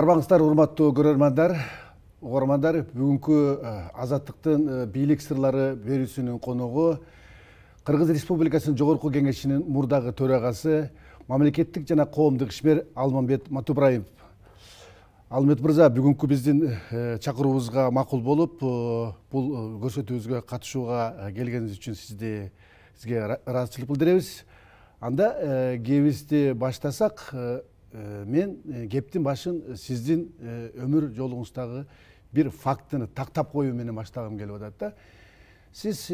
арбаңыздар урматтуу көрөрмандар угармандар бүгүнкү э, азаттықтың э, бийлик сырлары берүүсүнүн коногу кыргыз республикасынын жогорку кеңешинин мурдагы төрагасы мамлекеттик жана коомдук ишмер алмамбет матубраев алмамбет мырза бүгүнкү биздин э, чакыруубузга макул болуп бул көрсөтүүбүзгө катышууга келгениңиз үчүн сизди сізге ыраазычылык билдиребиз анда кээбизди баштасак мен кептин e, башын e, сиздин e, өмүр жолуңуздагы бир фактыны тактап коюу менен баштагым келип атат да сиз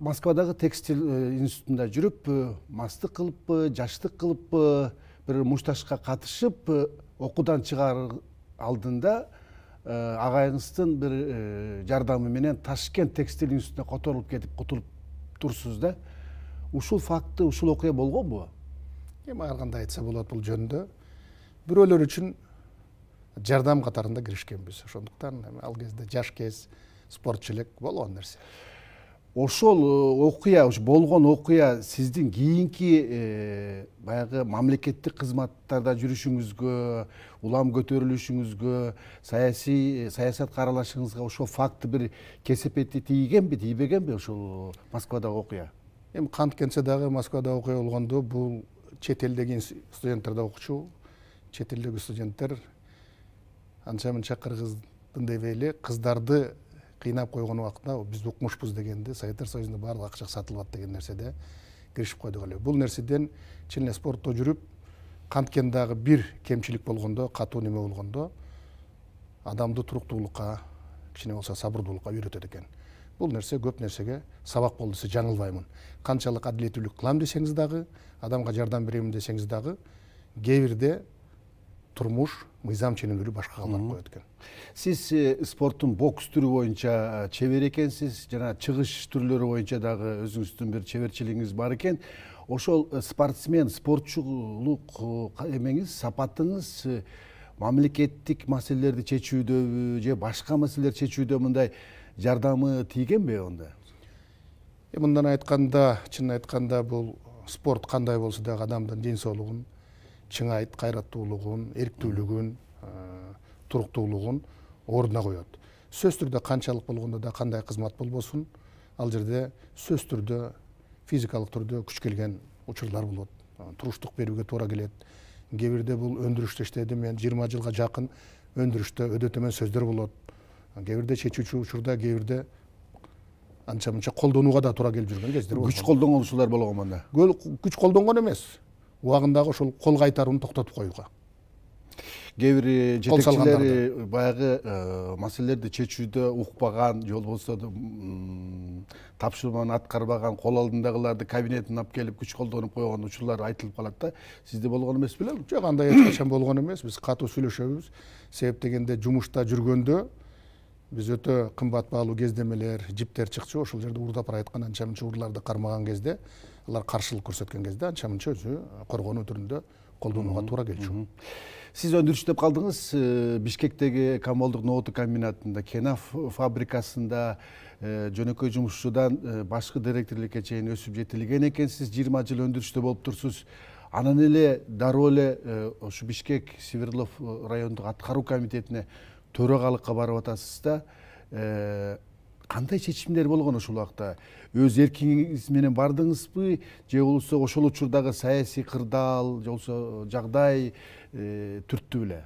москвадагы текстиль институтунда жүрүп мастык кылыппы жаштык кылыппы бир мушташка катышып окуудан чыгаар алдында агайыңыздын бир жардамы менен ташкент текстиль институтуна которулуп кетип кутулуп турсуз да ушул факты ушул окуя болгонбу эми ар кандай айтса болот бул жөнүндө бирөөлөр үчүн жардам катарында киришкенбиз ошондуктан эми ал кезде жаш кез элек болгон нерсе ошол окуя болгон окуя сиздин кийинки баягы мамлекеттик кызматтарда жүрүшүңүзгө улам көтөрүлүшүңүзгө саясий саясатка аралашыңызга ошол факты бир кесепети тийгенби тийбегенби ошол москвадагы окуя эми канткенсе дагы москвада окуя болгондо бул Четелдеген студенттер да окучу чет студенттер анча мынча кыргыздын деп эле қыздарды қинап қойған уақытта біз укмушпуз дегенде советтер союзунда барлық акча сатылып деген нәрседе киришип қойды эле бұл нәрседен чилне спортто жүрүп канткендагы дагы бир кемчилик болгондо катуу неме болгондо адамды туруктуулукка кичине болсо сабырдуулукка үйрөтөт экен бұл нәрсе көп нәрсеге сабақ болды десе жаңылбаймын қаншалық әділеттілік қылам десеңіз дағы адамға жардам беремін десеңіз дағы кейбірде тұрмыш мыйзам ченемдүүлүк башка калдырып коет экен сиз спорттун бокс түрү боюнча чебер экенсиз жана чыгыш түрлөрү боюнча дагы өзүңүздүн бир чеберчилигиңиз бар экен ошол спортсмен спортчулук эмеңиз сапатыңыз мамлекеттик маселелерди чечүүдөбү же башка маселелерди чечүүдө мындай жардамы бе онда э, мындан айтканда чын айтканда бул спорт кандай болсо дагы адамдын ден соолугун чыңайт кайраттуулугун эрктүүлүгүн э, туруктуулугун ордуна коет сөзсүз түрдө канчалык болгондо да кандай кызмат болбосун ал жерде сөзсүз түрдө физикалык түрдө күч келген учурлар болот э, туруштук берүүгө туура келет кээ бирде бул өндүрүштө иштедим мен жыйырма жылга жакын өндүрүштө өтө төмөн сөздөр болот кээ бирде чечүүчү учурда кээ бирде анча мынча колдонууга да туура келип жүргөн кездер күч колдонгон учурлар болгон анда күч колдонгон эмес убагындагы ошол кол кайтарууну токтотуп коюуга кээ бир жетекчилер баягы маселелерди чечүүдө укпаган же болбосо тапшырманы аткарбаган кол алдындагыларды кабинетине алып келип күч колдонуп койгон учурлар айтылып калат да сизде болгон эмес беле жок андай эч качан болгон эмес биз катуу сүйлөшөбүз себеп дегенде жумушта жүргөндө биз өтө кымбат баалуу кездемелер жиптер чыкчу ошол жерде уурдап айткан анча мынча урларды кармаган кезде алар каршылык көрсөткөн кезде анча мынча өзү коргонуу түрүндө колдонууга туура келчү сиз өндүрүш деп калдыңыз э, бишкектеги камолдук ноуту комбинатында кенаф фабрикасында э, жөнөкөй жумушчудан э, башкы директорлукка чейин өсүп жетилген экенсиз жыйырма жыл өндүрүштө болуп турсуз анан эле дароо эле ушу бишкек свердлов райондук аткаруу комитетине төрағалыққа барып атасыз да э, қандай шешімдер болған ошол убакта өз эркиңиз менен бардыңызбы же болбосо ошол учурдагы саясий кырдаал же болбосо жагдай э, түрттү беле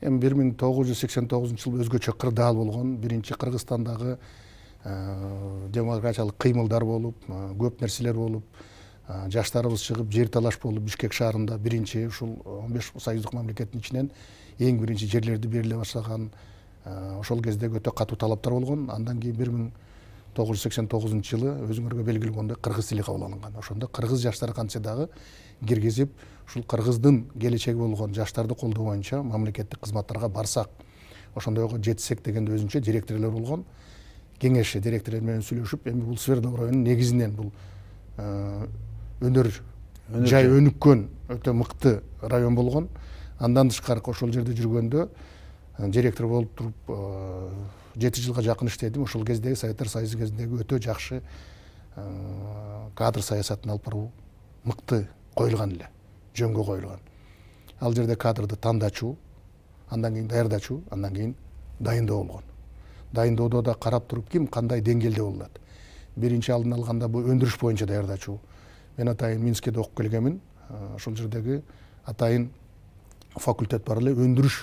эми бир миң тогуз жүз сексен тогузунчу жылы өзгөчө кырдаал болгон биринчи кыргызстандагы э, демократиялык кыймылдар болуп көп нерселер болуп жаштарыбыз чыгып жер талаш болуп бишкек шаарында биринчи ушул он беш союздук мамлекеттин ичинен ең бірінші жерлерді беріле бастаған ә, ошол кезде өтө катуу талаптар болгон андан кийин бир миң тогуз жүз сексен тогузунчу жылы өзүңөргө белгилүү болгондой кыргыз тили кабыл алынган ошондо кыргыз жаштар дагы киргизип ушул кыргыздын келечеги болгон жаштарды колдоо боюнча мамлекеттик кызматтарга барсак ошондойго жетсек дегенде өзүнчө директорлор болгон кеңеши директорлор менен сүйлөшүп эми бул районунун негизинен бул ә, өнөр жай өнүккөн өтө мыкты район болгон андан тышкары ошол жерде жүргөндө э, директор болуп туруп э, жети жылга жакын иштедим ошол кездеги советтер союзу кезиндеги өтө жакшы э, кадр саясатын алып баруу мыкты коюлган эле жөнгө коюлган ал жерде кадрды тандачу андан кийин даярдачу андан кийин дайындоо болгон дайындоодо да карап туруп ким кандай деңгээлде болу алат биринчи алдын алганда бул өндүрүш боюнча даярдачу мен атайын минскеде окуп келгенмин ошол жердеги атайын факультет бар эле өндүрүш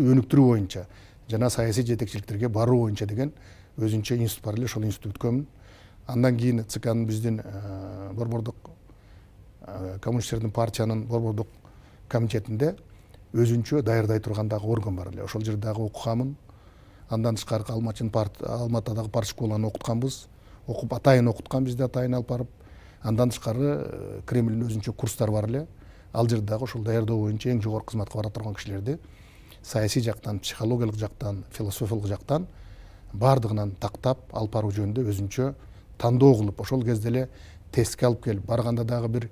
өнүктүрүү боюнча жана саясий жетекчиликтерге баруу боюнча деген өзүнчө институт бар эле ошол институт бүткөнмүн андан кийин цкнын биздин борбордук коммунисттердин партиянын борбордук комитетинде өзүнчө даярдай турган дагы орган бар эле ошол жерде дагы окуганмын андан тышкары алмачын алматыдагы парт школаны окутканбыз окуп атайын окуткан бизди атайын алып барып андан тышкары кремлдин өзүнчө курстар бар эле ал жерде дагы ошол даярдоо боюнча эң жогорку кызматка бара турган кишилерди саясий жактан психологиялык жактан философиялык жактан баардыгынан тактап алып баруу жөнүндө өзүнчө тандоо кылып ошол кезде эле тестке алып келип барганда дагы бир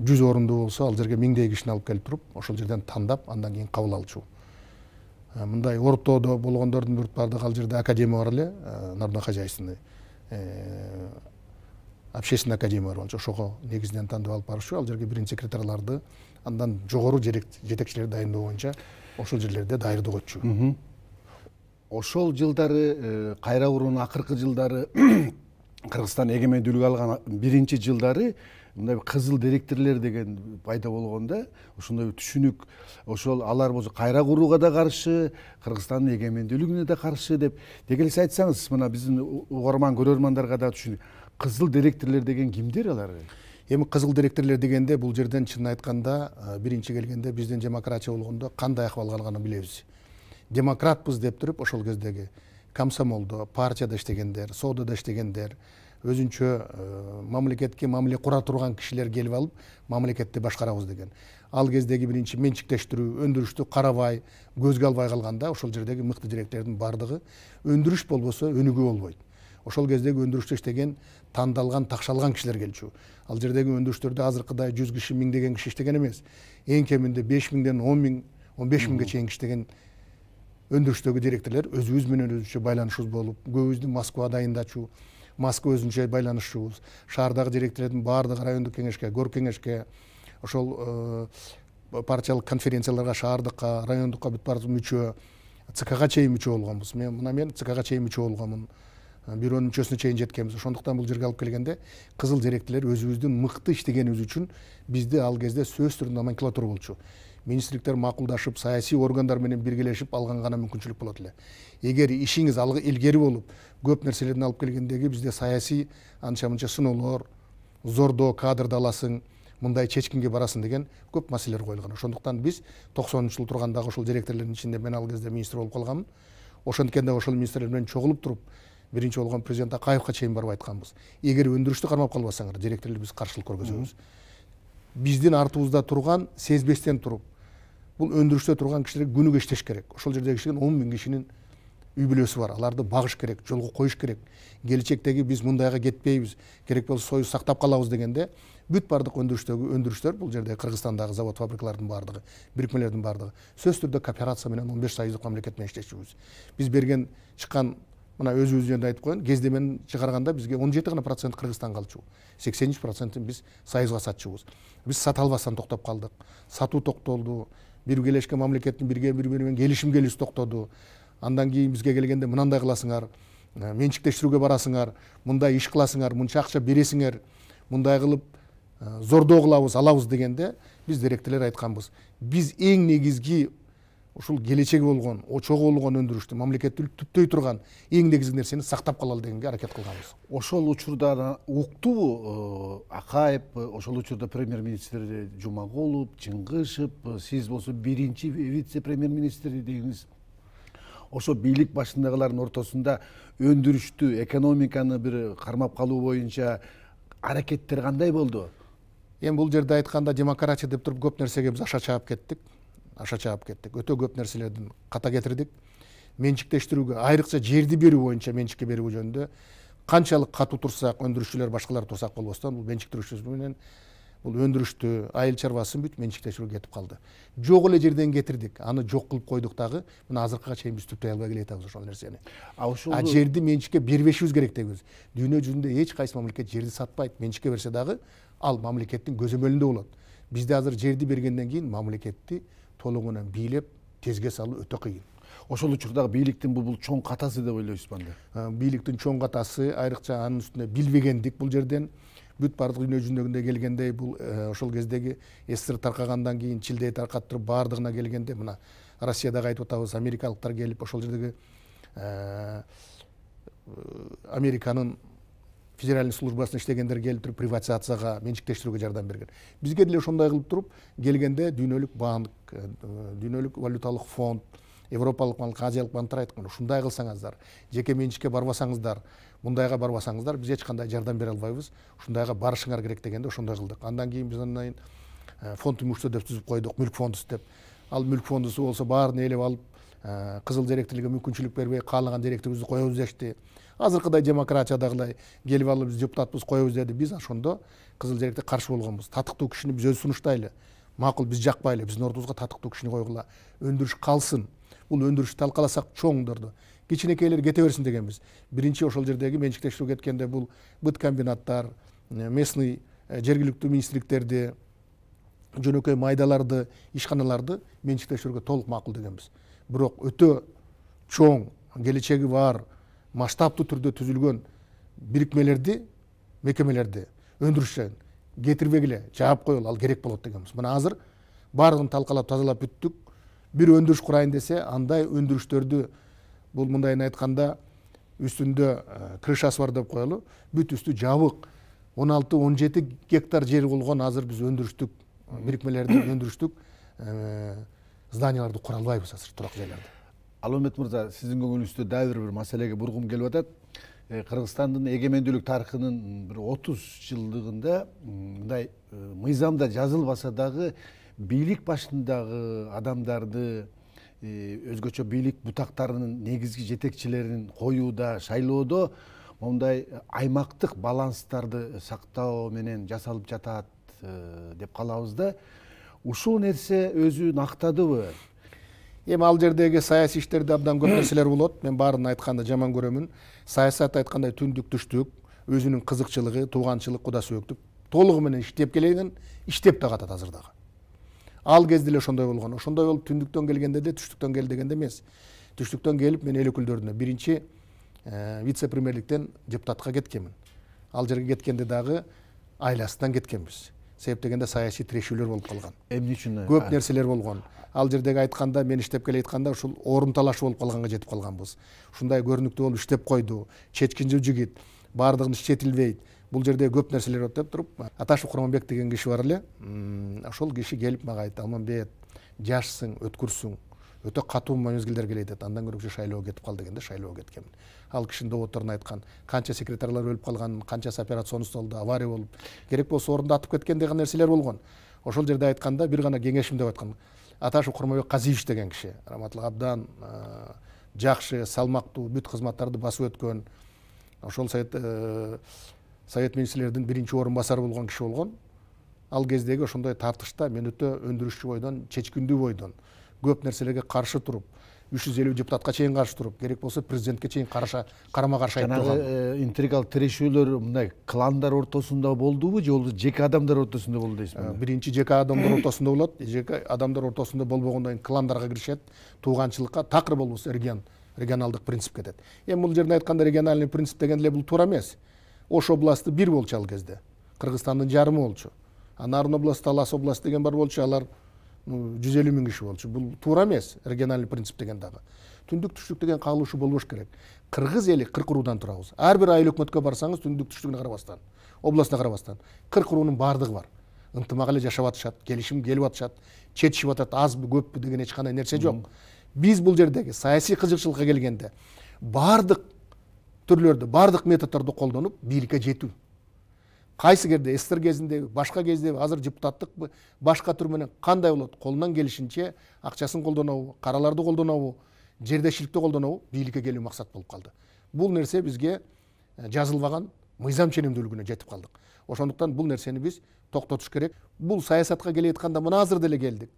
жүз орундуу болсо ал жерге миңдей кишини алып келип туруп ошол жерден тандап андан кийин кабыл алчу э, мындай ортодо болгондордун бир баардыгы ал жерде академия бар эле э, народно хозяйственный э, общественный академия бар болчу ошого негизинен тандап алып барышчу ал жерге биринчи секретарларды андан жогору жетекчилерди дайындоо боюнча ошол жерлерде даярдык өтчү ошол жылдары э, кайра уруунун акыркы жылдары кыргызстан эгемендүүлүк алган биринчи жылдары мындай кызыл директорлор деген пайда болгон да ушундай түшүнүк ошол алар болсо кайра курууга да каршы кыргызстандын эгемендүүлүгүнө да каршы деп деги эле сиз айтсаңыз мына биздин угарман көрөрмандарга да түшүнүк қызыл директорлер деген кімдер алар эми кызыл директорлер дегенде бул жерден чынын айтканда биринчи келгенде биздин демократия болгондо кандай акыбал калганын билебиз демократпыз деп туруп ошол кездеги комсомолдо партияда иштегендер соодада иштегендер өзүнчө мамлекетке мамиле кура турган кишилер келип алып мамлекетти башкарабыз деген ал кездеги биринчи менчиктештирүү өндүрүштү карабай көзгө албай калганда ошол жердеги мыкты директордун баардыгы өндүрүш болбосо өнүгүү болбойт ошол кездеги өндүрүштө иштеген тандалган такшалган кишилер келчү ал жердеги өндүрүштөрдө азыркыдай жүз киши деген киши иштеген эмес эң кеминде беш миңден он миң он беш миңге чейин иштеген өндүрүштөгү директорлор өзүбүз менен өзүбүзчө байланышыбыз болуп көбүбүздү москва дайындачу москва өзүнчө байланышчубуз шаардагы директорлордун баардыгы райондук кеңешке кеңешке ошол э, партиялык конференцияларга шаардыкка райондукка бүт баарыбыз мүчө цкга чейин мүчө болгонбуз мен мына мен цкга чейин мүчө болгонмун бюронун мүчөсүнө чейин жеткенбиз ошондуктан бул жерге алып келгенде кызыл директорлор өзүбүздүн мыкты иштегенибиз үчүн бизди ал кезде сөзсүз түрдө номенклатура болчу министрликтер макулдашып саясий органдар менен биргелешип алган гана мүмкүнчүлүк болот эле эгер ишиңиз алга илгери болуп көп нерселерден алып келгендеги бизде саясий анча мынча сыноолор зордоо кадрды аласың мындай чечкинге барасың деген көп маселелер коюлган ошондуктан биз токсонунчу жылы тургандагы ошол директорлордун ичинде мен ал кезде министр болуп калганмын ошенткенде ошол министрлер менен чогулуп туруп биринчи болгон президент ақаевқа чейин барып айтканбыз эгер өндүрүштү кармап калбасаңар директорлер биз каршылык көргөзөбүз биздин артыбызда турган сезбестен туруп бул өндүрүштө турган кишилер күнүгө иштеш керек ошол жердеги кишинин он миң кишинин үй бүлөсү бар аларды багыш керек жолго коюш керек келечектеги биз мындайга кетпейбиз керек болсо союз сактап калабыз дегенде бүт баардык өндүрүштөгү өндүрүштөр бул жерде кыргызстандагы завод фабрикалардын баардыгы бирикмелердин баардыгы сөзсүз түрдө кооперация менен он беш союздук мамлекет менен иштешүүбүз биз берген чыккан мына өз өзінен айтып қояйын кездемен шығарғанда бізге он жеті ғана процент қырғызстан қалчу сексен үч процентін біз союзга сатчубуз біз сата албастан тоқтап қалдық сатуу бир биргелешкен мамлекеттин бирге бири менен келишим келүүсү токтоду андан кийин бизге келгенде мынандай кыласыңар менчиктештирүүгө барасыңар мындай иш кыласыңар мынча акча бересиңер мындай кылып зордоо кылабыз алабыз дегенде биз директорлор айтканбыз биз эң негизги ушул келечеги болгон очогу болгон өндүрүштү мамлекетти түптөй турган эң негизги нерсени сактап калалы дегенге аракет кылганбыз ошол учурда уктубу э, акаев э, ошол учурда премьер министр жумагулов чыңгышев э, сиз болсо биринчи вице премьер министр дедиңиз ошо бийлик башындагылардын ортосунда өндүрүштү экономиканы бир кармап калуу боюнча аракеттер кандай болду эми бул жерде айтканда демократия деп туруп көп нерсеге биз аша чаап кеттик аша чаап кеттик өтө көп ката кетирдик менчиктештирүүгө айрыкча жерди берүү боюнча менчикке берүү жөнүндө канчалык катуу турсак өндүрүшчүлөр башкалар турсак болбостон бул бұл менен бул өндүрүштү айыл чарбасын бүт менчиктештирүү кетип калды жок эле жерден кетирдик аны жок кылып койдук дагы мына азыркыга чейин биз түптөй албай келе атабыз ошол нерсени а ушул а жерди менчикке бербешибиз керек дегибиз дүйнө жүзүндө эч кайсы мамлекет жерди сатпайт менчикке берсе дагы ал мамлекеттин көзөмөлүндө болот бизде азыр жерди бергенден кийин мамлекетти толығынан билеп тезге салу өте қиын ошол учурдагы бийликтин бул чоң катасы деп ойлойсуз анда э, бийликтин чоң катасы айрыкча анын үстүнө билбегендик бул жерден бүт баардык дүйнө жүзүндөгүндөй келгендей бул э, ошол кездеги ссср таркагандан кийин чилдей таркаттырып баардыгына келгенде мына россиядагы айтып атабыз америкалыктар келип ошол жердеги э, американын федеральный службасында иштегендер келип туруп приватизацияга менчиктештирүүгө жардам берген бизге деле ошондой кылып туруп келгенде дүйнөлүк банк э, дүйнөлүк валюталык фонд европалык банк азиялык банктар айткан ушундай кылсаңыздар жеке менчикке барбасаңыздар мындайга барбасаңыздар биз эч кандай жардам бере албайбыз ушундайга барышыңар керек дегенде ошондой кылдык андан кийин биз андан кийин э, фонд имущество деп түзүп койдук мүлк фондусу деп ал мүлк фондусу болсо баарын ээлеп алып Э, кызыл директорлигге мүмкүнчүлүк бербей каалаган директорубузду коебуз дешти азыркыдай демократиядагыдай келип алып биз депутатбыз коебуз деди биз ошондо кызыл директор каршы болгонбуз татыктуу кишини биз өзү сунуштайлы макул биз жакпайлы биздин ордубузга татыктуу кишини койгула өндүрүш калсын бул өндүрүштү талкаласак чоңдорду кичинекейлер кете берсин дегенбиз биринчи ошол жердеги менчик кеткенде бул быт комбинаттар э, местный э, жергиликтүү министрликтерди жөнөкөй майдаларды ишканаларды менчиктешүүгө толук макул дегенбиз бирок өтө чоң келечеги бар масштабдуу түрдө түзүлгөн бирикмелерди мекемелерди өндүрүштөн кетирбегиле жаап коелу ал керек болот дегенбиз мына азыр баардыгын талкалап тазалап бүттүк бир өндүрүш курайын десе андай өндүрүштөрдү бул мындайын айтканда үстүндө э, крышасы бар деп коелу бүт үстү жабык он алты он жети гектар жери болгон азыр биз өндүрүштүк э, бирикмелерди өндүрүштүк э, зданияларды құра албайбыз азыр тұрақ жайларды алымбет мырза сіздің көңіліңізде дагы бір бир маселеге бургум келип атат кыргызстандын эгемендүүлүк тарыхынын бир жылдығында мындай мыйзамда жазылбаса дагы бийлик башындагы адамдарды өзгөчө бийлик бутактарынын негизги жетекчилерин коюуда шайлоодо моундай аймактык баланстарды сактоо менен жасалып жатат деп калабыз да ушул нерсе өзү нактадыбы эми ал жердеги саясий иштерде абдан көп нерселер болот мен баарын айтканды жаман көрөмүн саясат айткандай түндүк түштүк өзүнүн кызыкчылыгы тууганчылык куда сөөктүк толугу менен иштеп келген иштеп да атат азыр дагы ал кезде эле ошондой болгон ошондой болуп түндүктөн келгенде деле түштүктөн кел дегенде эмес түштүктөн келип мен эл өкүлдөрүнө биринчи э, вице премьерликтен депутатка кеткенмин ал жерге кеткенде дагы айласынан кеткенбиз себеп дегенде саяси тирешүүлөр болып қалған эмне үчүн э, көп нерселер болгон ал жердеги айтканда мен иштеп келе айтканда ушул орун талашы болуп калганга жетип калганбыз ушундай көрүнүктүү болуп иштеп койду чечкинчүү жигит баардыгын иштетилбейт бул жерде көп нерселер болот деп туруп аташев курманбек деген киши бар эле ошол киши келип мага айтты алмамбет жашсың өткүрсүң өтө катуу мамилеңиз келет андан көрө шайлоого кетип кал дегенде шайлоого кеткем ал кишинин доводторун айткан канча секретарлар өлүп калган канчасы операционный столдо авария болуп керек болсо орунду атып кеткен деген нерселер болгон ошол жерде айтканда бир гана кеңешим деп айткан аташев курманбек казиевич деген киши раматылык абдан э, жакшы салмактуу бүт кызматтарды басып өткөн ошол совет э, совет министрлердин биринчи орун басары болгон киши болгон ал кездеги ошондой тартышта мен өтө өндүрүшчү бойдон чечкиндүү бойдон көп нерселерге каршы туруп үш жүз елу депутатқа шейін қарсы тұрып керек болса президентке шейін қараша қарама қарсы айтып тұрған э, интригалык тирешүүлөр мындай кландар ортосунда болдубу же жеке адамдар ортосунда болду дейсизби э, бірінші жеке адамдар ортосунда болот жеке адамдар ортосунда болбогондон кийин кландарга киришет тууганчылыкка тақыр болбосу регион регионалдык принцип кетеді эми бұл жерде айтқанда региональный принцип деген эле бул туура ош областы бир болчу ал кезде кыргызстандын жарымы болчу а нарын областы талас область деген бар болчу алар жүз елу миң киши болчу бул туура эмес региональный принцип деген дагы түндүк түштүк деген кагылышуу болбош керек кыргыз эли кырк уруудан турабыз ар бир айыл өкмөткө барсаңыз түндүк түштүгүнө карабастан областына карабастан кырк уруунун баардыгы бар ынтымак эле жашап атышат келишим келип атышат чечишип атат азбы көппү деген эч кандай нерсе жок биз бул жердеги саясий кызыкчылыкка келгенде баардык түрлөрдү баардык методдорду колдонуп бийликке жетүү қайсы кезде ссср кезінде башқа кезде азыр депутаттық башқа түрменен қандай болот қолынан келишинче акчасын колдонобу караларды колдонобу жердешиликти колдонобу бийликке келүү максат болуп калды бул нерсе бизге жазылбаган мыйзам ченемдүүлүгүнө жетип калдык ошондуктан бул нерсени биз токтотуш керек бул саясатка келе жатканда мына азыр деле келдик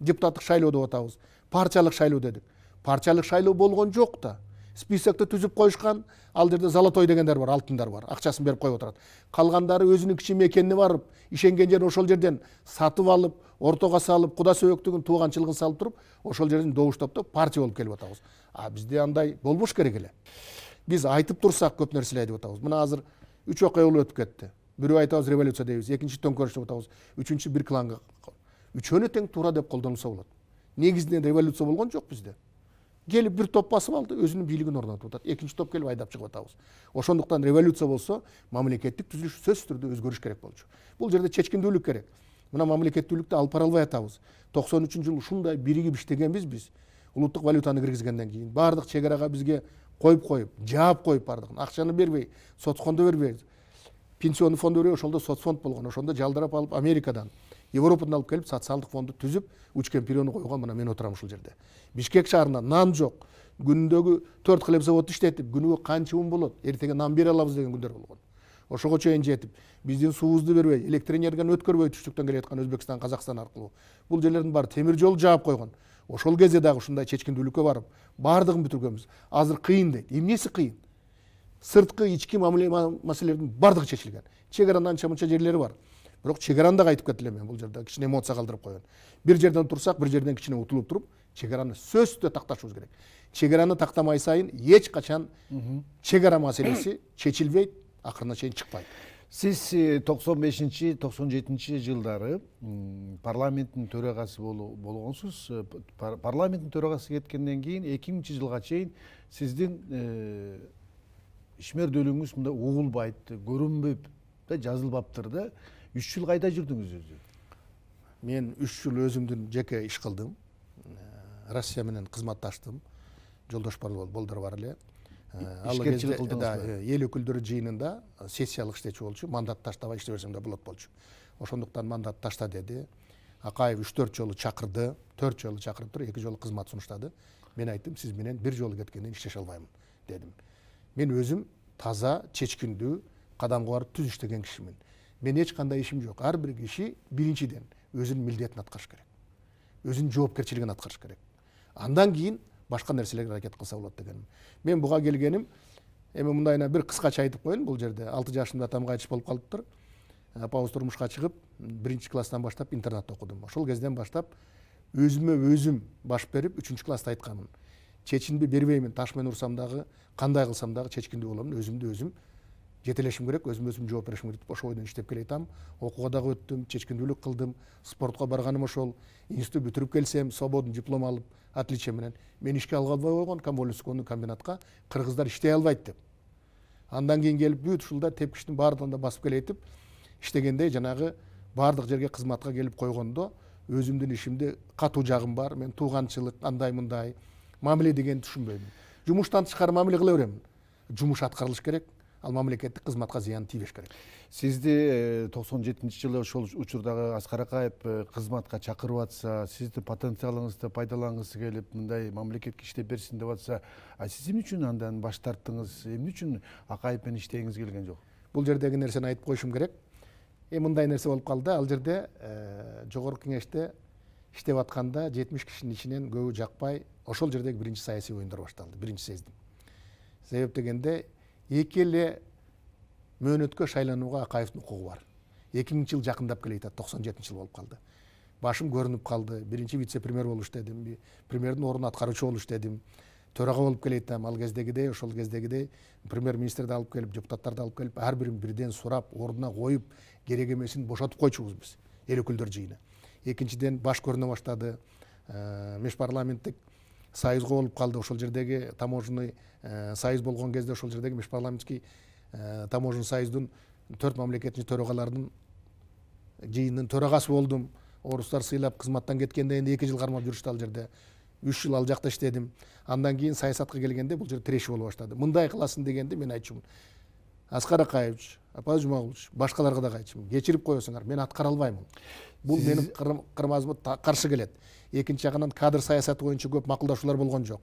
депутаттык шайлоо деп атабыз партиялык шайлоо дедик партиялык шайлоо болгон жок да списокты түзіп қойышқан ал жерде золотой дегендер бар алтындар бар ақшасын беріп қойып отырады қалғандары өзінің кіші мекеніне барып ишенген жерін ошол жерден сатып алып ортоға салып құда сөөктүгүн туғаншылығын салып тұрып ошол жерден доуштап топ партия болып келіп атабыз а бізде андай болбош керек эле биз айтып турсак көп нерселе айтып атабыз мына азыр үч болуп өтүп кетті бирөө айтабыз революция дейбиз екінші төңкөрүш деп атабыз үчүнчү бир кланга үчөөнү тең туура деп колдонулса болот негизинен революция болгон жок бизде келіп бір топ басып алды өзінің билігін орнатып жатады екінші топ келіп айдап шығып жатамыз ошондуктан революция болсо мамлекеттик түзүлүш сөзсүз түрдө өзгөрүш керек болчу бул жерде чечкиндүүлүк керек мына мамлекеттүүлүктү алып бара албай атабыз токсон үчүнчү жылы ушундай биригип иштегенбиз биз улуттук валютаны киргизгенден кийин баардык чек арага бизге коюп коюп жаап коюп баардыгын акчаны бербей соц фондду бербей пенсионный фонд бербей ошондо соц болгон ошондо жалдырап алып америкадан европадан алып келіп социалдық фондды түзіп учкен перені қоюға мына мен отырамын ушул жерде бишкек шаарында нан жоқ күндөгү төрт хлебзаводду иштетип күнүгө канча ун болот эртең нан бере алабыз деген күндөр болгон ошого чейин жетип биздин суубузду бербей энергияны өткөрбөй түштүктөн келе жаткан өзбекстан казакстан аркылуу бул жерлердин баары темир жол жаап койгон ошол кезде дагы ушундай чечкиндүүлүккө барып баардыгын бүтүргөнбүз азыр кыйын дейт эмнеси кыйын сырткы ички маселелердин баардыгы чечилген чек арадан анча мынча жерлери бар бирок шекараны дагы айтып кетели мен бул жерде кичине эмоция калтырып коеюн бир жерден турсак бир жерден кичине утулуп туруп шекараны сөзсүз түрдө такташыбыз керек шекараны тактамай сайын эч качан чек ара маселеси чечилбейт акырына чейин чыкпайт сиз токсон бешинчи токсон жетинчи жылдары парламенттин төрагасы болгонсуз парламенттин төрагасы кеткенден кийин эки миңинчи жылга чейин сиздин ишмердүүлүгүңүз мындай угулбайт көрүнбөйт да жазылбаптыр да үш жыл қайда жүрдіңіз өзі мен үш жыл өзімдің жеке іш қылдым россия менен кызматташтым жолдош болдор бар эле ал кезде эл өкүлдөрү жыйынында сессиялык иштечү болчу мандат таштабай иштей берсем да болот болчу ошондуктан мандат ташта деди акаев үч төрт жолу чакырды төрт жолу чакырып туруп эки жолу кызмат сунуштады мен айттым сиз менен бир жолу кеткенден иштеше албайм дедим мен өзүм таза чечкиндүү кадамга барып түз иштеген кишимин мен эч кандай ишим жок ар бир киши биринчиден өзүнүн милдетин аткарыш керек өзүнүн жоопкерчилигин аткарыш керек андан кийин башка нерселерге аракет кылса болот дегеним мен буга келгеним эми мындайына бир кыскача айтып коеюн бул жерде алты жашымда атам кайтыш болуп калыптыр апабыз ә, турмушка чыгып биринчи класстан баштап интернатта окудум ошол кезден баштап өзүмө өзүм баш берип үчүнчү класста айтканмын чечимди бербеймин таш менен урсам дагы кандай кылсам дагы чечкиндүү болом өзүмдү өзүм жетелешим керек өзім өзім жооп беришим керек деп ошол бойдон иштеп келе атам окууга дагы өттүм чечкиндүүлүк кылдым спортко барганым ошол институт бүтүрүп келсем свободный диплом алып отличие менен мени ишке алып албай койгон комсомольский комбинатка кыргыздар иштей албайт деп андан кийин келип бүт ушул да тепкичтин баардыгын да басып келеатип иштегендей жанагы баардык жерге кызматка келип койгондо өзүмдүн ишимде катуу жагым бар мен тууганчылык андай мындай мамиле дегенди түшүнбөйм жумуштан тышкары мамиле кыла берем жумуш аткарылыш керек ал мамлекеттік қызматқа зыяны тийбеш керек сізді э, тоқсан жетінші жылы ошол учурдагы аскар акаев кызматка э, чакырып атса сизди потенциалыңызды пайдалангысы келип мындай мамлекетке иштеп берсин деп атса а сиз эмне үчүн андан баш тарттыңыз эмне үчүн акаев менен иштегиңиз келген жок бул жердеги нерсени айтып коюшум керек эми мындай нерсе болуп калды ал жерде э, жогорку кеңеште иштеп атканда жетимиш кишинин ичинен көбү жакпай ошол жердеги биринчи саясий оюндар башталды биринчи сездим себеп дегенде екі елі мөөнөткө шайланууга акаевдин укугу бар эки миңинчи жыл жакындап келе 97 токсон жетинчи жыл болуп калды башым көрүнүп калды биринчи вице премьер болуп иштедим премьердин ордуна аткаруучу болуп иштедим төрага болуп келе жатам ал кездегидей ошол кездегидей премьер министрди алып келип депутаттарды алып келип ар бирин бирден сурап ордуна коюп керек эмесин бошотуп койчубуз биз эл өкүлдөр жыйыны экинчиден баш көрүнө баштады э, межпарламенттик союз болуп қалды ошол жердеги таможенный э, союз болгон кезде ошол жердеги межпарламентский э, таможенный союздун төрт мамлекеттин төрагаларынын жыйынынын төрагасы болдум орустар сыйлап кызматтан кеткенден кийин эки жыл кармап жүрүштү ал жерде үч жыл ал жакта иштедим андан кийин саясатка келгенде бул жер тирешүү боло баштады мындай кыласың дегенде мен айтчумун аскар акаевич апа жұмағұлович башқаларға да айтшы кешіріп қоясыңдар мен атқара албаймын бұл менің қырмазыма қарсы келеді екінші жағынан кадр саясаты боюнча көп макулдашуулар болған жоқ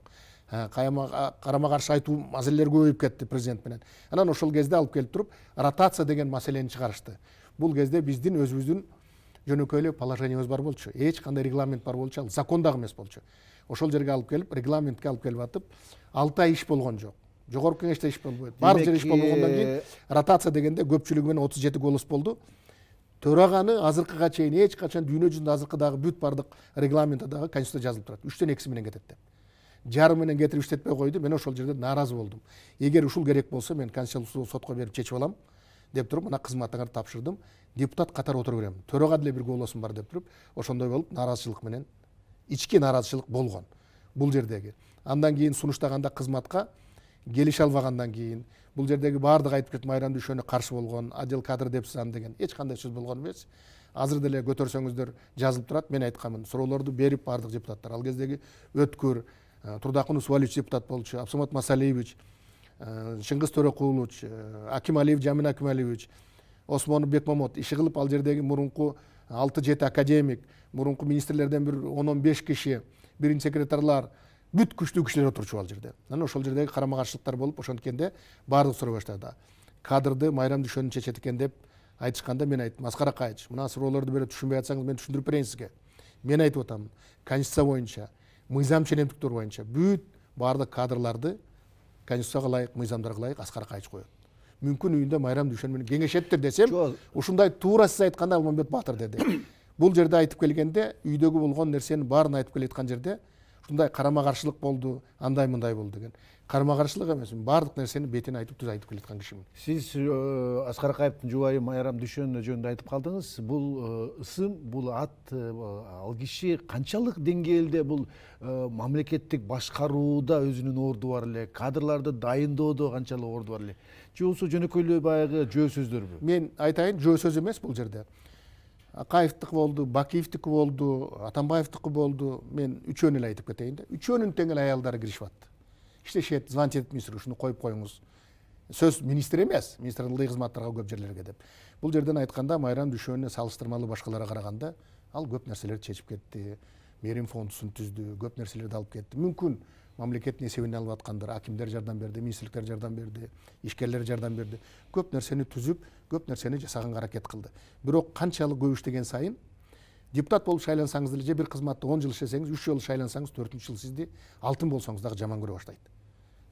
ә, қарама қарсы айту маселелер көбейіп кетті президент менен анан ошол кезде алып келіп тұрып ротация деген мәселені шығарышты бұл кезде біздің өзіміздің эле положениебиз бар болчу эч кандай регламент бар болчу ал закон дагы эмес болчу ошол жерге алып келип регламентке алып келип атып алты ай иш болгон жок жогорку кеңеште иш болбойт баардык жерде иш болбогондон кийин э, ротация дегенде көпчүлүгү менен отуз жети голос болду төраганы азыркыга чейин эч качан дүйнө жүзүндө азыркы дагы бүт баардык регламентте дагы конституцияда жазылып турат үчтөн экиси менен кетет деп жарым менен кетирип иштетпей койду мен ошол жерде нааразы болдум эгер ушул керек болсо мен конституциялык сотко берип чечип алам деп туруп мына кызматыңарды тапшырдым депутат катары отура берем төрага деле бир голосум бар деп туруп ошондой болуп нааразычылык менен ички нааразычылык болгон бул жердеги андан кийин сунуштаганда кызматка келіше албагандан кийин бул жердеги баардыгы айтып кетип майрам дүйшөнү каршы болгон адил кадр аны деген эч кандай сөз болгон эмес азыр деле көтөрсөңүздөр жазылып турат мен айтканмын суроолорду берип баардык депутаттар ал кездеги өткүр э, турдакунов субалиевич депутат болчу абсамат масалиевич э, шыңгыз төрөкулович э, акималиев жамин акималиевич осмонов бекмамот иши кылып ал жердеги мурунку алты жети академик мурунку министрлерден бир он он беш киши биринчи секретарлар бүт күчтүү кишилер отурчу ал жерде анан ошол жердеги карама каршылыктар болуп ошенткенде баардыгы суроо баштады кадрды майрам дүйшөнүн чечет экен деп айтышканда мен айттым аскар акаевич мына суроолорду бир түшүнбөй атсаңыз мен түшүндүрүп берейин сизге мен айтып атам конституция боюнча мыйзам ченемдиктер боюнча бүт баардык кадрларды конституцияга ылайык мыйзамдарга ылайык аскар акаевич коет мүмкүн үйүндө майрам дүйшөн менен кеңешеттир десем ушундай туура сиз айткандай алмамбет баатыр деди бул жерде айтып келгенде үйдөгү болгон нерсенин баарын айтып келе жаткан жерде мындай қарама қарсылық болды андай мындай болды деген қарама қарсылық емес барлық нәрсені бетіне айтып түз айтып келе жатқан кишимин сіз асқарақаевтың э, асқар жубайы майрам дүйсенова жөнінде айтып қалдыңыз бұл э, ысым бұл ат э, алгиши қаншалық деңгээлде бұл мамлекеттик башкарууда өзүнүн орду бар эле кадрларды дайындоодо канчалык орду бар эле же болбосо эле баягы жөө сөздөрбү мен айтайын жөө сөз емес бұл жерде акаевдики болду бакиевдики болду атамбаевдики болду мен үчөөнү эле айтып кетейин да үчөөнүн тең эле аялдары киришип иштешет звонить этип министр ушуну коюп коюңуз сөз министр эмес ылдый кызматтарга көп жерлерге деп бул жерден айтканда майрам дүйшөнө салыштырмалуу башкаларга караганда ал көп нерселерди чечип кетти мээрим фондусун түздү көп нерселерди алып кетти мүмкүн мамлекеттің есебінен алып жатқандар акимдер жардам берді министрліктер жардам берді ишкерлер жардам берді көп нәрсені түзіп көп нәрсені жасағанға аракет қылды бирок канчалык көп иштеген сайын депутат болып шайлансаңыз деле же бир кызматта он жыл иштесеңиз үч жыл шайлансаңыз төртүнчү жыл сизди алтын болсоңуз дагы жаман көрө баштайт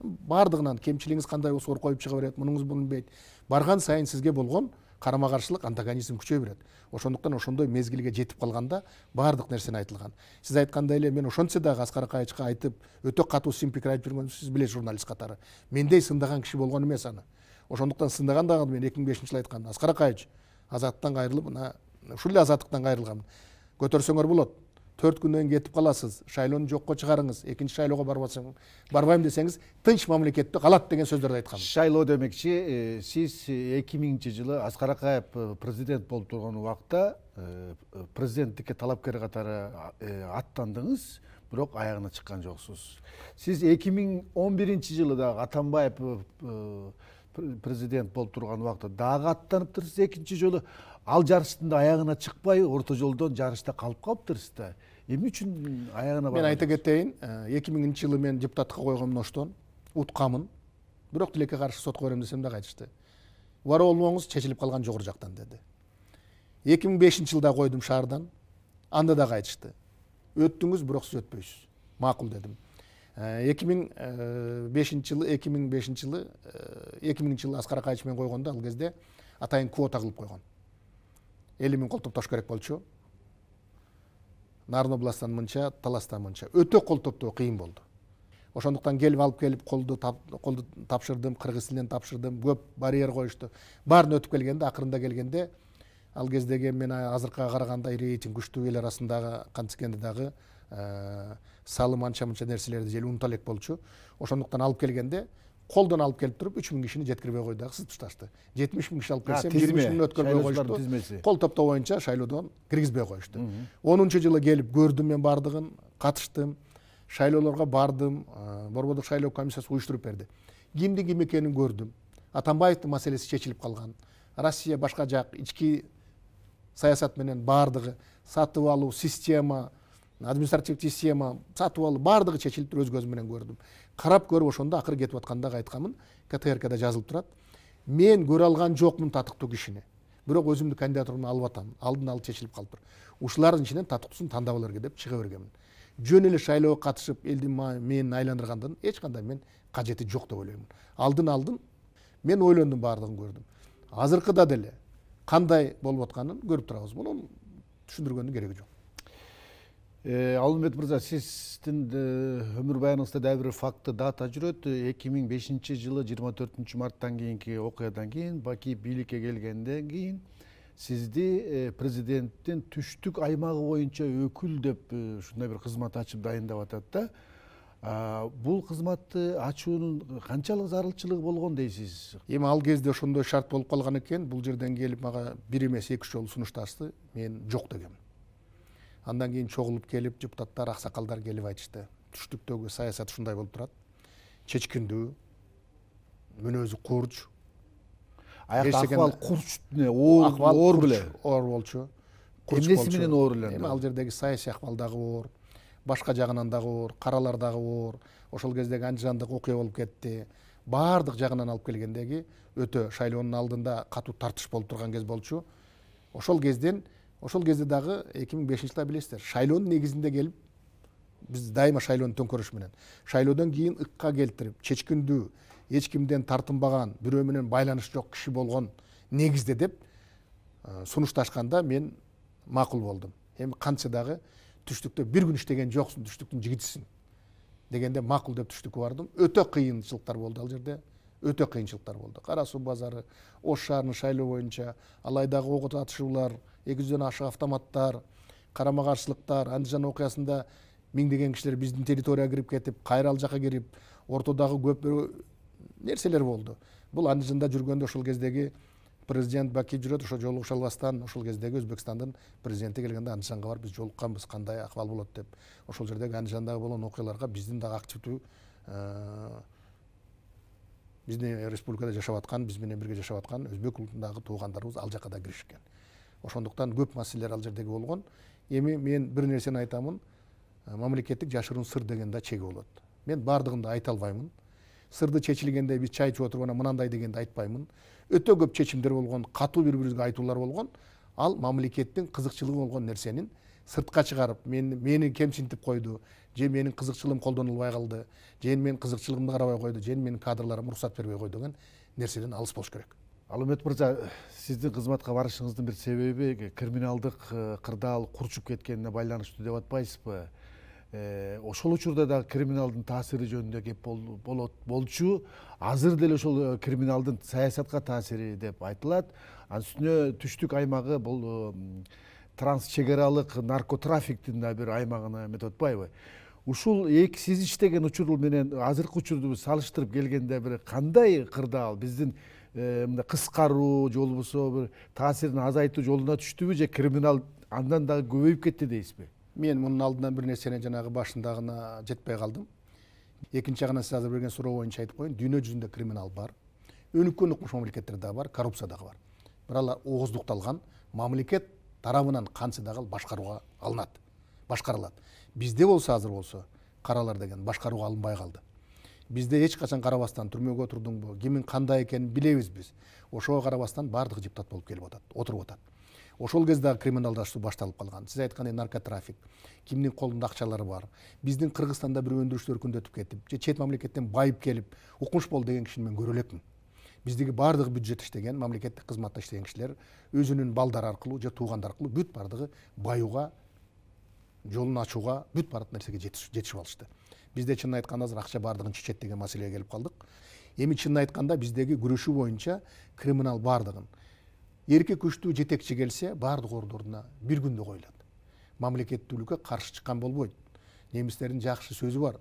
баардыгынан кемчилигиңиз кандай болсо оркоюп чыга берет мунуңуз билинбейт барган сайын сизге болгон қарама қарсылық антагонизм күшейе береді ошондуктан ошондой мезгилге жетип калганда баардык нерсени айтылган сиз айткандай эле мен ошентсе дагы аскар акаевичке айтып өтө катуу сын пикир айтып жүргөн сиз билесиз журналист катары мендей сындаган киши болгон эмес аны ошондуктан сындаган дагы мен эки миң бешинчи жылы айткан аскар акаевич азаттыктан кайрылып мына ушул эле азаттыктан кайрылганмын көтөрсөңөр болот төрт күннен кетіп қаласыз шайлоны жоққа шығарыңыз екінші шайлоға барбасаң барбаймын десеңіз тынч мамлекетті қалады деген сөздерді айтқан шайло демекші ә, сіз эки миңинчи жылы аскар акаев э, президент болып тұрған убакта ә, э, президенттикке талапкер катары аттандыңыз бірақ аяғына шыққан жоқсыз. Сіз 2011 миң он биринчи жылы дагы атамбаев президент болуп турган убакта дагы ал жарыштын аягына чыкпай орто жолдон жарышта калып да эмне үчүн аягына мен айта кетейин эки миңинчи жылы мен депутаттыкка койгон ноштон уткамын бирок тилекке каршы сотко берем десем дагы айтышты убара болбоңуз чечилип калган жогору жактан деди эки миң бешинчи жылда койдум шаардан анда дагы айтышты өттүңүз бирок сиз өтпөйсүз макул дедим эки миң э, бешинчи жылы эки миң бешинчи жылы эки миңинчи жылы аскар акаевич мен койгондо ал кезде атайын квота кылып койгон элүү миң кол топтош керек болчу нарын областтан мынча таластан мынча өтө колтоптоо кыйын болду ошондуктан келип алып келип колду колду тапшырдым кыргыз тилинен тапшырдым көп барьер коюшту баарын өтүп келгенде акырында келгенде ал кездеги мен азыркыга караганда рейтинг күчтүү эл арасындагы канткенде дагы э, салым анча мынча нерселерди эл унута элек болчу ошондуктан алып келгенде колдон алып келіп тұрып үч миң кишини жеткирбей койду дагы сызып ташташты жетимиш миң киши алып келсе бир миң өткөрбөй коюшту кол топтоо боюнча шайлоодон киргизбей коюшту онунчу жылы келип көрдүм мен баардыгын катыштым шайлоолорго бардым борбордук шайлоо комиссиясы уюштуруп берди кимдин ким экенин көрдүм атамбаевдин маселеси чечилип калган россия башка жак ички саясат менен баардыгы сатып алуу система административдік система сатып алу барлығы шешіліп тұр өз көзімменен көрдім қарап көріп ошонда ақыры кетіп жатқандағы айтқаным ктркда жазылып турат мен көре алған жокмун татыктуу кишини бирок өзүмдүн кандидатурамды алып атам алдын ала чечилип калыптыр ушулардын ичинен татыктуусун тандап алар деп чыга бергенмин жөн эле шайлоого катышып элди менин айландыргандын эч кандай мен кажети жок деп ойлоймун алдын алдым мен ойлондум баардыгын көрдүм азыркыда деле кандай болуп атканын көрүп турабыз муну түшүндүргөндүн кереги жок алымбек Алымбет мырза сіздің э, өмірбаяныңызда дәл бір факты дата жүрөт 2005 э, жылы 24 марттан кейінгі оқиғадан кейін баки бийликке келгенден кейін сізді э, президенттің президенттен түштік аймағы бойынша өкіл деп ушундай бір қызмат ашып дайындап атат да бұл қызматты канчалык қаншалық зарылчылығы болған дейсіз эми ал кезде ошондой шарт болып қалған екен бұл жерден келіп мага бир эмес эки үч жолу мен жок дегем андан кийин чогулуп келип депутаттар аксакалдар келип айтышты түштүктөгү саясат ушундай болуп турат чечкиндүү мүнөзү курч аяктааоор беле оор болчу эмнеси менен оор эле эми ал жердеги саясий акыбал дагы оор башка жагынан дагы оор каралар дагы оор ошол кездеги андижандак окуя болуп кетти баардык жагынан алып келгендеги өтө шайлоонун алдында катуу тартыш болуп турган кез болчу ошол кезден ошол кезде дагы эки миң бешинчи жылда билесиздер шайлоонун негизинде келип биз дайыма шайлоону төңкөрүш менен шайлоодон кийин ыкка келтирип чечкиндүү эч кимден тартынбаган бирөө менен байланыш жок киши болгон негизде деп э, сунушташканда мен макул болдум эми кантсе дагы түштүктө бир күн иштеген жоксуң түштүктүн жигитисиң дегенде макул деп түштүккө бардым өтө кыйынчылыктар болду ал жерде өтө кыйынчылыктар болду кара суу базары ош шаарынын шайлоо боюнча алайдагы ок атышуулар екі жүзден ашық автоматтар қарама қарсылықтар әндіжан оқиғасында меңдеген кісілер біздің территорияға кіріп кетіп қайрал жаққа кіріп ортадағы көп нәрселер болды бұл әндіжанда жүргенде ошол кездеги президент баки жүрөт ошо жолугуша албастан ошол кездеги өзбекстандын президенти келгенде андижанга барып биз жолукканбыз кандай акыбал болот деп ошол жердеги андижандагы болгон окуяларга биздин дагы активдүү э, биздин республикада жашап аткан биз менен бирге жашап аткан өзбек улутундагы туугандарыбыз ал жака да киришкен ошондуктан көп маселелер ал жердеги болгон эми мен бир нерсени айтамын э, мамлекеттик жашыруун сыр деген да чеги болот мен баардыгын да айта албаймын сырды чечилгенде биз чай ичип отуруп анан мынандай дегенди айтпаймын өтө көп чечимдер болгон катуу бири бирибизге айтуулар болгон ал мамлекеттин кызыкчылыгы болгон нерсенин сыртка чыгарып мени мени кемсинтип койду же менин кызыкчылыгым колдонулбай калды же мен кызыкчылыгымды карабай койду же менин кадрларым уруксат бербей койду деген нерседен алыс болуш керек Алымет мырза, сиздин кызматка барышыңыздын бир себеби э, криминалдық э, қырдал курчуп кеткенине байланыштуу деп атпайсызбы э, ошол учурда дагы криминалдын таасири жөнүндө кеп болот болчу азыр деле ошол криминалдын саясатка таасири деп айтылат анын үстүнө түштүк аймагы бул чек аралык наркотрафиктин да бир аймагына эметип атпайбы ушул эки сиз иштеген учур менен азыркы учурду салыштырып келгенде бир кандай кырдаал биздин мындай кыскаруу же болбосо бир таасирин азайтуу жолуна түштүбү же криминал андан дагы көбөйүп кетти дейсизби мен мунун алдынан бир нерсени жанагы башындагына жетпей калдым экинчи жагынан сиз азыр берген суроо боюнча айтып коеюн дүйнө жүзүндө криминал бар өнүккөн укмуш мамлекеттер дагы бар коррупция дагы бар бирок алар ооздукталган мамлекет тарабынан кантсе дагы ал башкарууга алынат башкарылат бизде болсо азыр болсо каралар деген башкарууга алынбай калды бизде эч качан карабастан түрмөгө отурдуңбу кимиң кандай экенин билебиз биз ошого карабастан баардыгы депутат болуп келип атат отуруп атат ошол кезде дагы криминалдашуу башталып калган сиз айткандай наркотрафик кимдин колунда акчалары бар биздин кыргызстанда бир өндүрүштү өркүндөтүп кетип же чет мамлекеттен байып келип укмуш бол деген кишини мен көрө элекмин биздеги баардык бюджет иштеген мамлекеттик кызматта иштеген кишилер өзүнүн балдары аркылуу же туугандар аркылуу бүт баардыгы баюуга жолун ачууга бүт баардык нерсеге жетишип алышты бизде чынын айтканда азыр акча баардыгын чечет деген маселеге келип калдык эми чынын айтканда биздеги күрөшүү боюнча криминал баардыгын эрки күчтүү жетекчи келсе баардык ордуна бир күндө коюлат мамлекеттүүлүккө каршы чыккан болбойт немистердин жакшы сөзү бар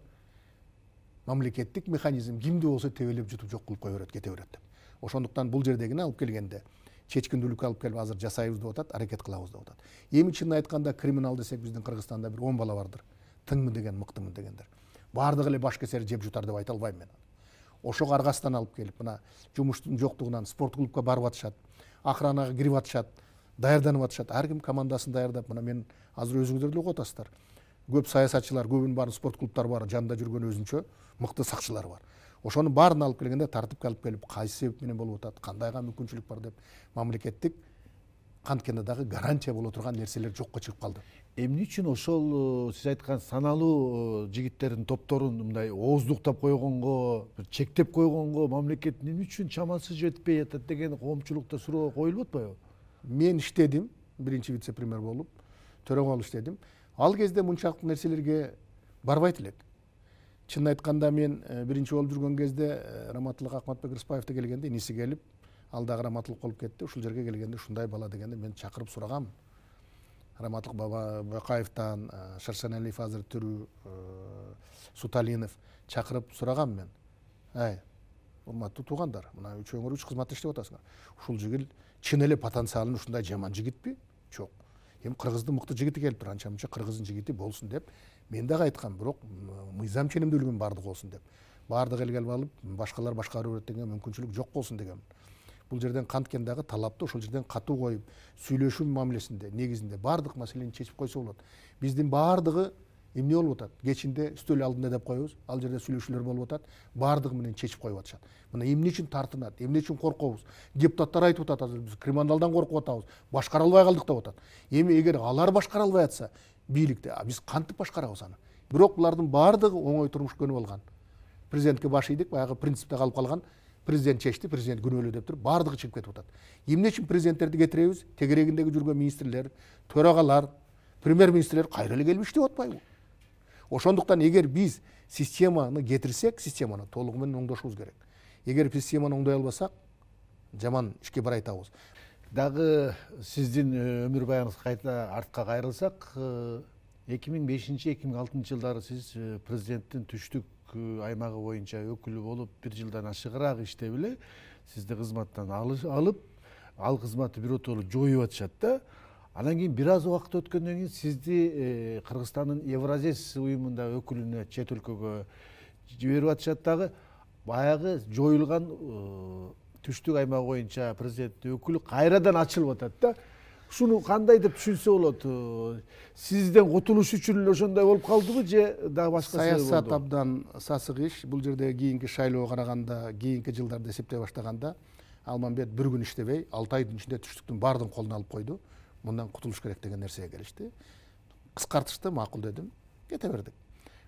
мамлекеттик механизм кимди болсо тебелеп жутуп жок кылып кое берет кете берет деп ошондуктан бул жердегини алып келгенде чечкиндүүлүккө алып келип азыр жасайбыз деп атат аракет кылабыз деп атат эми чынын айтканда криминал десек биздин кыргызстанда бир он бала бардыр тыңмын деген мыктымын дегендер баардыгы эле баш кесер жеп жутар деп айта албайм мен ошого аргасыздан алып келип мына жумуштун жоктугунан спорт клубка барып атышат охранага кирип атышат даярданып атышат ар ким командасын даярдап мына мен азыр өзүңүздөр деле угуп атасыздар көп саясатчылар көбүнүн баарын спорт клубтар бар жанында жүргөн өзүнчө мыкты сакчылар бар ошонун баарын алып келгенде тартипке алып келип кайсы себеп менен болуп атат кандай кандайга мүмкүнчүлүк бар деп мамлекеттик канткенде дагы гарантия боло турган нерселер жокко чыгып калды эмне үчүн ошол э, сиз айткан саналуу э, жигиттердин топторун мындай ооздуктап койгонго чектеп койгонго мамлекеттин эмне үчүн чамасы жетпей атат деген коомчулукта суроо коюлуп атпайбы мен иштедим биринчи вице премьер болуп төрөгө болуп иштедим ал кезде мынчалык нерселерге барбайт элек чынын айтканда мен э, биринчи болуп жүргөн кезде раматылык акматбек рыспаевди келгенде иниси келип алдағы раматылық болып кетті ушул жерге келгенде ушундай бала дегенде мен чакырып сурагам раматылык баба бакаевтан э, шаршаналиев азыр тирүү э, суталинов чакырып сурагам мен ай урматтуу туугандар мына үчөөңөр үч кызматта иштеп атасыңар ушул жигил чын эле потенциалын ушундай жаман жигитпи жок эми кыргыздын мыкты жигити келиптир анча мынча кыргыздын жигити болсун деп мен дагы айткам бирок мыйзам ченемдүүлүгүн баардыгы болсун деп баардыгы элге алып алып башкалар башкара берет деген мүмкүнчүлүк жок болсун дегенмин бұл жерден канткендағы талапты ошол жерден катуу қойып, сүйлөшүү мамилесинде негизинде баардык маселени чечип койсо болот биздин баардыгы эмне болуп атат кечинде үстөл алдында деп коебуз ал жерде сүйлөшүүлөр болуп атат баардыгы менен чечип коюп атышат мына эмне үчүн тартынат эмне үчүн коркобуз депутаттар айтып атат азыр биз криминалдан коркуп атабыз башкара албай калдык деп атат эми эгер алар башкара албай атса бийликти биз кантип башкарабыз аны бирок булардын баардыгы оңой турмуш көнүп алган президентке баш ийдик баягы принципте калып калган президент шешті президент күнөөлүү деп туруп барлығы чыгып кетип атат эмне үчүн президенттерди кетиребиз тегерегиндеги жүргөн министрлер төрагалар премьер министрлер кайра эле келип иштеп атпайбы ошондуктан эгер биз системаны кетирсек системаны толугу менен оңдошубуз керек эгер системаны оңдой албасак жаман ишке бара айтабыз дагы сиздин э, өмүр баяныңыз кайта артка кайрылсак эки миң бешинчи эки миң алтынчы жылдары сиз э, президенттин түштүк аймагы боюнча өкүлү болуп бир жылдан ашыгыраак иштеп эле сизди кызматтан алып ал кызматты биротоло жоюп атышат да анан кийин бир аз убакыт өткөндөн кийин сизди э, кыргызстандын евразес уюмунда өкүлүнө чет өлкөгө жиберип атышат дагы баягы жоюлган э, түштүк аймагы боюнча президенттин өкүлү кайрадан ачылып атат да ушуну кандай деп түшүнсө болот сизден кутулуш үчүн эле ошондой болуп калдыбы же дагы башка саясат абдан сасык иш бул жерде кийинки шайлоого караганда кийинки жылдарды эсептей баштаганда алмамбет бир күн иштебей алты айдын ичинде түштүктүн баардыгын колуна алып койду мындан кутулуш керек деген нерсеге келишти кыскартышты макул дедим кете бердик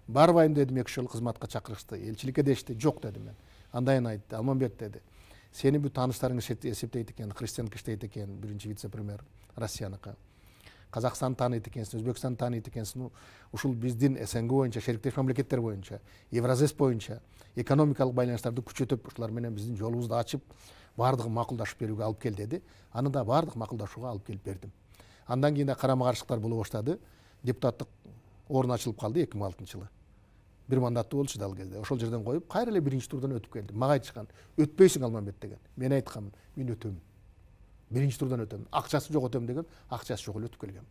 барбайм дедим эки үч жолу кызматка чакырышты элчиликке дешти жок дедим мен андан кийин айтты алмамбет деди сени бүт тааныштарың эсептейт экен христианка иштейт экен биринчи вице премьер Россияныкы. қазақстан таниды екенсің өзбекстан таниды екенсің ушул биздин снг боюнча шериктеш мамлекеттер боюнча евразес боюнча экономикалык байланыштарды күчөтүп ушулар менен биздин жолубузду ачып баардыгын макулдашып берүүгө алып кел деди аны да баардык макулдашууга алып келип бердим андан кийин да карама каршылыктар боло баштады депутаттык орун ачылып калды эки миң алтынчы жылы бир мандаттуу болчу да ал кезде ошол жерден коюп кайра эле биринчи турдан өтүп келдим мага айтышкан өтпөйсүң алмамбет деген мен айтканмын мен өтөмүн биринчи турдан өтөм акчасы жок өтөм деген акчасы жок эле өтүп келгем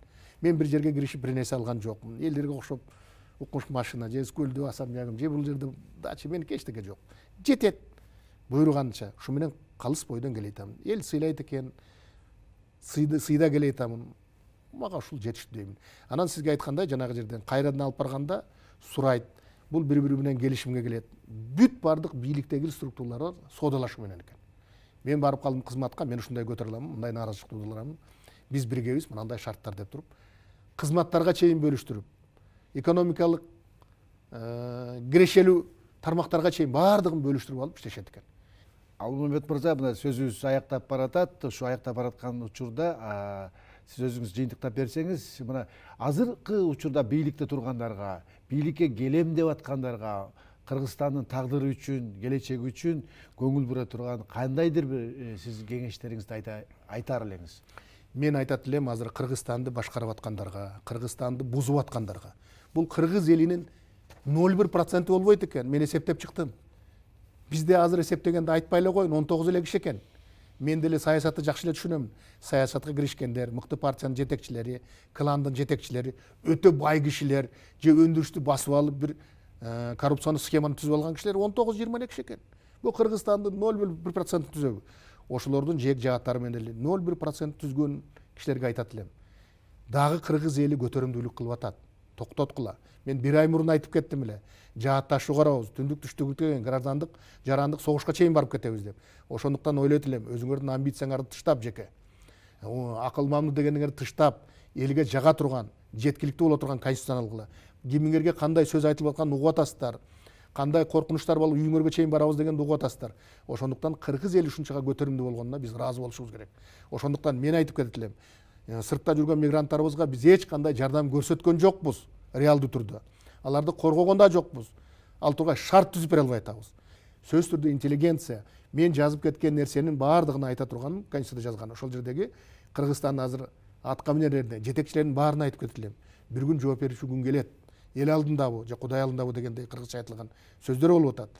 мен бир жерге киришип бир нерсе алган жокмун элдерге окшоп укмуш машина же көлдү асам жагым же бул жерде дача меники эчтеке жок жетет буйруганча ушу менен калыс бойдон келе атам эл сыйлайт экен сыйда келе атамын мага ушул жетиштүү деймин анан сизге айткандай жанагы жерден кайрадан алып барганда сурайт бул бири бири менен келишимге келет бүт баардык бийликтеги структуралар соодалашуу менен экен мен барып қалдым қызматқа мен осындай көтөрө аламын мындай наразылық тудыра аламын біз біргеміз мынандай шарттар деп тұрып қызматтарға чейін бөліштіріп экономикалық ә, э, тармактарга чейин баардыгын бөлүштүрүп алып иштешет экен алмамбет мырза мына сөзүбүз аяктап баратат ушу аяктап бараткан учурда сиз өзүңүз жыйынтыктап берсеңиз мына азыркы учурда бийликте тургандарга бийликке келем деп аткандарга кыргызстандын тагдыры үчүн келечеги үчүн көңүл бура турган кандайдыр бир э, сиз кеңештериңизди айтар элеңиз мен айтат элем азыр кыргызстанды башкарып аткандарга кыргызстанды бузуп аткандарга бул кыргыз элинин ноль бир проценти болбойт экен мен эсептеп чыктым бизде азыр эсептегенде айтпай эле коеюн он тогуз эле киши экен мен деле саясатты жакшы эле түшүнөм саясатка киришкендер мыкты партиянын жетекчилери кландын жетекчилери өтө бай кишилер же өндүрүштү басып алып бир ә, э, коррупциялық схеманы түзіп алған кісілер 19 жиырма кіші екен бұл қырғызстанды 0,1 процент түзөбү ошолордун жег менен эле 0,1 процент түзгөн кишилерге айтат элем дагы кыргыз эли көтөрүмдүүлүк кылып атат токтоткула мен бир ай мурун айтып кеттим эле жаатташуу карабыз түндүк түштүктөн граждандык жарандык согушка чейин барып кетебиз деп ошондуктан ойлойт элем өзүңөрдүн амбицияңарды тыштап жеке акыл маамдуу дегениңерди тыштап элге жага турган жеткиликтүү боло турган алгыла кимиңерге кандай сөз айтылып атканын угуп атасыздар кандай коркунучтар болуп үйүңөргө чейин барабыз дегенди угуп атасыздар ошондуктан кыргыз эли ушунчага көтөрүмдүү болгонуна биз ыраазы болушубуз керек ошондуктан мен айтып элем сыртта жүргөн мигранттарыбызга биз эч кандай жардам көрсөткөн жокпуз реалдуу түрдө аларды коргогон да жокпуз ал тургай шарт түзүп бере албай атабыз сөзсүз түрдө интеллигенция мен жазып кеткен нерсенин баардыгын айта турган конституцияда жазган ошол жердеги кыргызстандын азыр аткаминерлерине жетекчилеринин баарына айтып элем бир күн жооп берүүчү күн келет ел алдындабы же кудай алдындабы дегендей кыргызча айтылган сөздөр болуп атат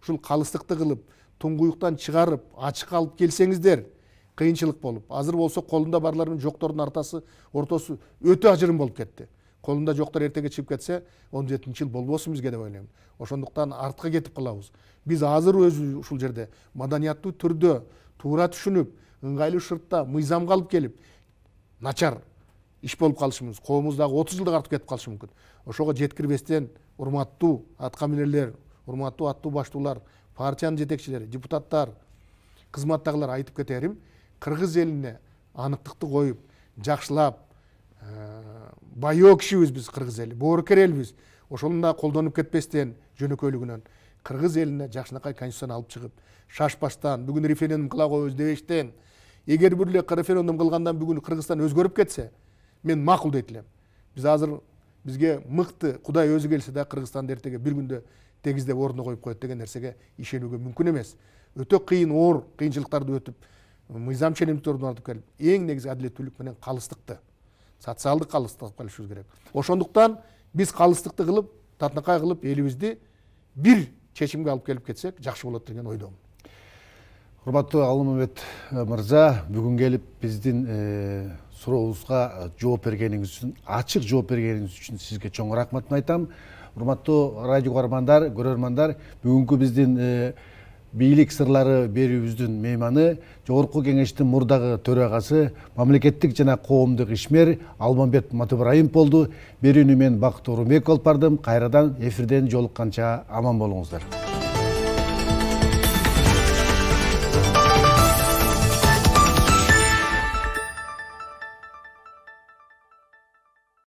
ушул калыстыкты кылып туңгуюктан чыгарып ачыкка алып келсеңиздер кыйынчылык болуп азыр болсо колунда барлар менен жоктордун ортосу ортосу өтө ажырым болуп кетти колунда жоктор эртеге чыгып кетсе он жетинчи жыл болбосун бизге деп ойлойм ошондуктан артка кетип калабыз биз азыр өзү ушул жерде маданияттуу түрдө туура түшүнүп ыңгайлуу шартта мыйзамга алып келип начар иш болуп калышы мүмкүн дагы отуз жылдык артып кетип калышы мүмкүн ошого жеткирбестен урматтуу аткаминерлер урматтуу аттуу баштуулар партиянын жетекчилери депутаттар кызматтагылар айтып кетерим кыргыз элине аныктыкты коюп жакшылап ә, байоо кишибиз биз кыргыз эли боорукер элбиз ошону да колдонуп кетпестен жөнөкөйлүгүнөн кыргыз элине жакшынакай конституцияны алып чыгып шашпастан бүгүн референдум кыла коебуз дебестен эгер бир эле референдум кылгандан бүгүн кыргызстан өзгөрүп кетсе мен мақұл да айтылем біз азыр бізге мықты құдай өзі келсе да қырғызстанды ертеге бір күнде тегіздеп орнына қойып қояды деген нәрсеге ишенуге мүмкін емес өте қиын оор қиыншылықтарды өтіп мыйзам ченемдикти орнотуп келіп ең негізгі әділеттілік менен қалыстықты социалдык қалыстықты алып келишибиз керек ошондуктан биз калыстыкты кылып татынакай кылып элибизди бир чечимге алып келип кетсек жакшы болот деген ойдомун урматтуу алымбек э, мырза бүгүн келип биздин сурооңузга э, жооп бергениңиз үчүн ачык жооп бергениңиз үчүн сизге чоң рахматын айтам урматтуу радио көрөрмандар көрөрмандар бүгүнкү биздин э, бийлик сырлары берүүбүздүн мейманы жогорку кеңештин мурдагы төрагасы мамлекеттик жана коомдук ишмер алмамбет матыбраимов болду берүүнү мен бакыт оорунбеков алып бардым кайрадан эфирден жолукканча аман болуңуздар